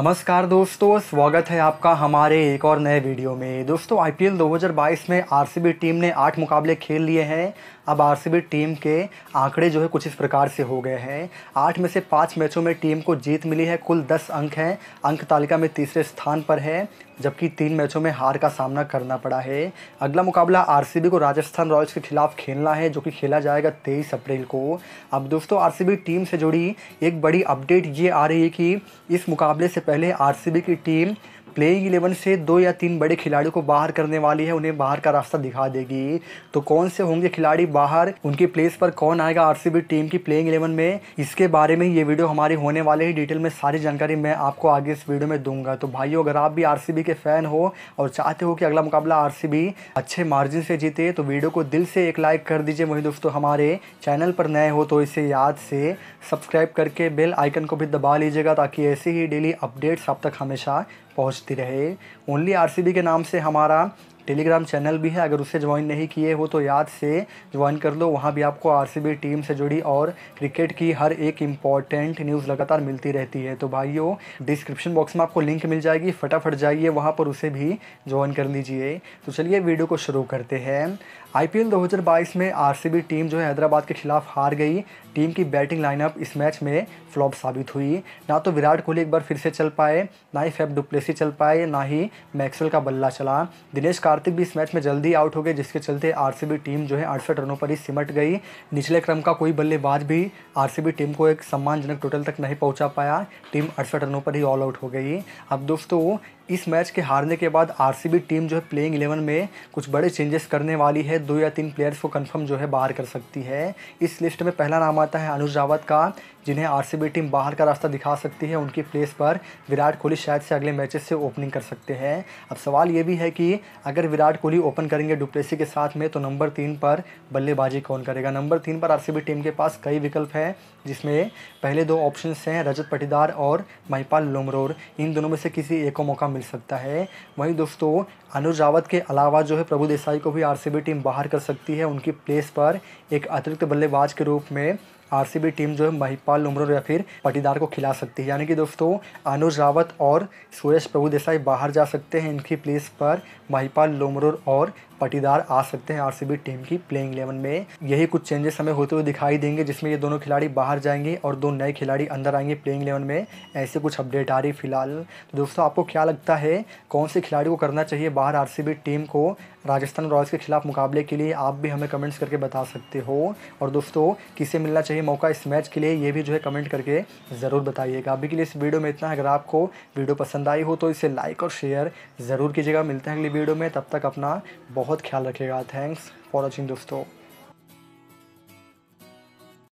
नमस्कार दोस्तों स्वागत है आपका हमारे एक और नए वीडियो में दोस्तों आईपीएल 2022 में आरसीबी टीम ने आठ मुकाबले खेल लिए हैं अब आरसीबी टीम के आंकड़े जो है कुछ इस प्रकार से हो गए हैं आठ में से पाँच मैचों में टीम को जीत मिली है कुल दस अंक हैं अंक तालिका में तीसरे स्थान पर है जबकि तीन मैचों में हार का सामना करना पड़ा है अगला मुकाबला आर को राजस्थान रॉयल्स के खिलाफ खेलना है जो कि खेला जाएगा तेईस अप्रैल को अब दोस्तों आर टीम से जुड़ी एक बड़ी अपडेट ये आ रही है कि इस मुकाबले से पहले आरसीबी की टीम प्लेइंग इलेवन से दो या तीन बड़े खिलाड़ियों को बाहर करने वाली है उन्हें बाहर का रास्ता दिखा देगी तो कौन से होंगे खिलाड़ी बाहर उनकी प्लेस पर कौन आएगा आरसीबी टीम की प्लेइंग इलेवन में इसके बारे में ये वीडियो हमारी होने वाले ही डिटेल में सारी जानकारी मैं आपको आगे इस वीडियो में दूंगा तो भाइयों अगर आप भी आर के फैन हो और चाहते हो कि अगला मुकाबला आर अच्छे मार्जिन से जीते तो वीडियो को दिल से एक लाइक कर दीजिए वहीं दोस्तों हमारे चैनल पर नए हो तो इसे याद से सब्सक्राइब करके बेल आइकन को भी दबा लीजिएगा ताकि ऐसे ही डेली अपडेट्स आप तक हमेशा पहुंचती रहे ओनली आरसीबी के नाम से हमारा टेलीग्राम चैनल भी है अगर उससे ज्वाइन नहीं किए हो तो याद से ज्वाइन कर लो वहाँ भी आपको आर टीम से जुड़ी और क्रिकेट की हर एक इम्पॉर्टेंट न्यूज़ लगातार मिलती रहती है तो भाइयों डिस्क्रिप्शन बॉक्स में आपको लिंक मिल जाएगी फटाफट जाइए वहाँ पर उसे भी ज्वाइन कर लीजिए तो चलिए वीडियो को शुरू करते हैं आई पी में आर टीम जो है हैदराबाद के खिलाफ हार गई टीम की बैटिंग लाइनअप इस मैच में फ्लॉप साबित हुई ना तो विराट कोहली एक बार फिर से चल पाए ना ही फेफ डुप्लेसी चल पाए ना ही मैक्सवेल का बल्ला चला दिनेश कार कार्तिक भी इस मैच में जल्दी आउट हो गए जिसके चलते आरसीबी टीम जो है अड़सठ रनों पर ही सिमट गई निचले क्रम का कोई बल्लेबाज भी आरसीबी टीम को एक सम्मानजनक टोटल तक नहीं पहुंचा पाया टीम अड़सठ रनों पर ही ऑल आउट हो गई अब दोस्तों इस मैच के हारने के बाद आर टीम जो है प्लेइंग इलेवन में कुछ बड़े चेंजेस करने वाली है दो या तीन प्लेयर्स को कंफर्म जो है बाहर कर सकती है इस लिस्ट में पहला नाम आता है अनुज रावत का जिन्हें आर टीम बाहर का रास्ता दिखा सकती है उनकी प्लेस पर विराट कोहली शायद से अगले मैचेस से ओपनिंग कर सकते हैं अब सवाल ये भी है कि अगर विराट कोहली ओपन करेंगे डुप्लेसी के साथ में तो नंबर तीन पर बल्लेबाजी कौन करेगा नंबर तीन पर आर टीम के पास कई विकल्प हैं जिसमें पहले दो ऑप्शन हैं रजत पटीदार और महिपाल लोमरोर इन दोनों में से किसी एक को मौका मिल सकता है वहीं दोस्तों अनुज रावत के अलावा जो है प्रभु देसाई को भी आरसीबी टीम बाहर कर सकती है उनकी प्लेस पर एक अतिरिक्त बल्लेबाज के रूप में आर टीम जो है महिपाल उमरों या फिर पटीदार को खिला सकती है यानी कि दोस्तों अनुज रावत और सुरेश प्रभु देसाई बाहर जा सकते हैं इनकी प्लेस पर महिपाल लोमरूर और पटीदार आ सकते हैं आरसीबी टीम की प्लेइंग इलेवन में यही कुछ चेंजेस हमें होते हुए दिखाई देंगे जिसमें ये दोनों खिलाड़ी बाहर जाएंगे और दो नए खिलाड़ी अंदर आएंगे प्लेइंग इलेवन में ऐसे कुछ अपडेट आ रही फिलहाल तो दोस्तों आपको क्या लगता है कौन से खिलाड़ी को करना चाहिए बाहर आर टीम को राजस्थान रॉयल्स के खिलाफ मुकाबले के लिए आप भी हमें कमेंट्स करके बता सकते हो और दोस्तों किसे मिलना चाहिए मौका इस मैच के लिए ये भी जो है कमेंट करके ज़रूर बताइएगा अभी के लिए इस वीडियो में इतना अगर आपको वीडियो पसंद आई हो तो इसे लाइक और शेयर ज़रूर कीजिएगा मिलते हैं अगली वीडियो में तब तक अपना बहुत ख्याल रखिएगा थैंक्स फॉर वॉचिंग दोस्तों